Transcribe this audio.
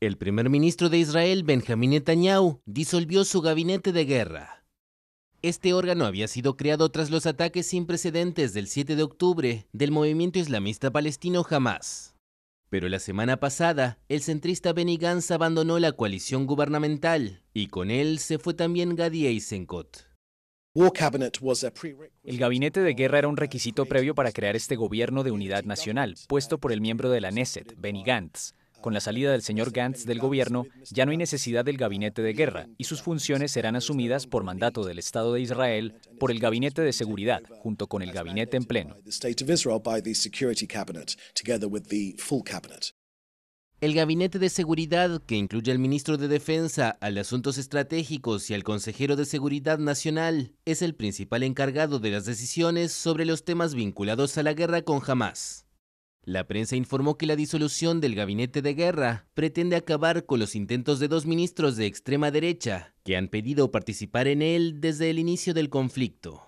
El primer ministro de Israel, Benjamin Netanyahu, disolvió su gabinete de guerra. Este órgano había sido creado tras los ataques sin precedentes del 7 de octubre del movimiento islamista palestino Hamas. Pero la semana pasada, el centrista Benny Gantz abandonó la coalición gubernamental y con él se fue también Gadi Eisenkot. El gabinete de guerra era un requisito previo para crear este gobierno de unidad nacional, puesto por el miembro de la NESET, Benny Gantz. Con la salida del señor Gantz del gobierno, ya no hay necesidad del gabinete de guerra y sus funciones serán asumidas por mandato del Estado de Israel por el gabinete de seguridad, junto con el gabinete en pleno. El Gabinete de Seguridad, que incluye al ministro de Defensa, al de Asuntos Estratégicos y al consejero de Seguridad Nacional, es el principal encargado de las decisiones sobre los temas vinculados a la guerra con Hamas. La prensa informó que la disolución del gabinete de guerra pretende acabar con los intentos de dos ministros de extrema derecha que han pedido participar en él desde el inicio del conflicto.